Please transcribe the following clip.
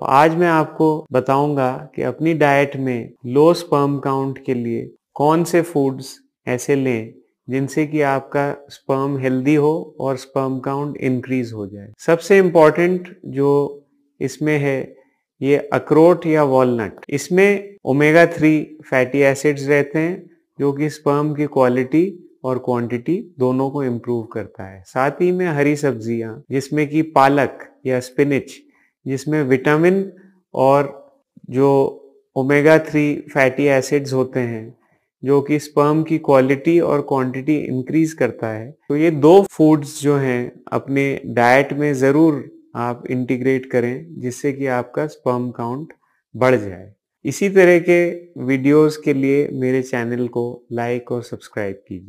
तो आज मैं आपको बताऊंगा कि अपनी डाइट में लो स्पर्म काउंट के लिए कौन से फूड्स ऐसे लें जिनसे कि आपका स्पर्म हेल्दी हो और स्पर्म काउंट इंक्रीज हो जाए सबसे इम्पॉर्टेंट जो इसमें है ये अखरोट या वॉलनट इसमें ओमेगा थ्री फैटी एसिड्स रहते हैं जो कि स्पर्म की क्वालिटी और क्वांटिटी दोनों को इम्प्रूव करता है साथ ही में हरी सब्जियां जिसमें कि पालक या स्पिनिच जिसमें विटामिन और जो ओमेगा थ्री फैटी एसिड्स होते हैं जो कि स्पर्म की क्वालिटी और क्वांटिटी इंक्रीज करता है तो ये दो फूड्स जो हैं अपने डाइट में ज़रूर आप इंटीग्रेट करें जिससे कि आपका स्पर्म काउंट बढ़ जाए इसी तरह के वीडियोस के लिए मेरे चैनल को लाइक और सब्सक्राइब कीजिए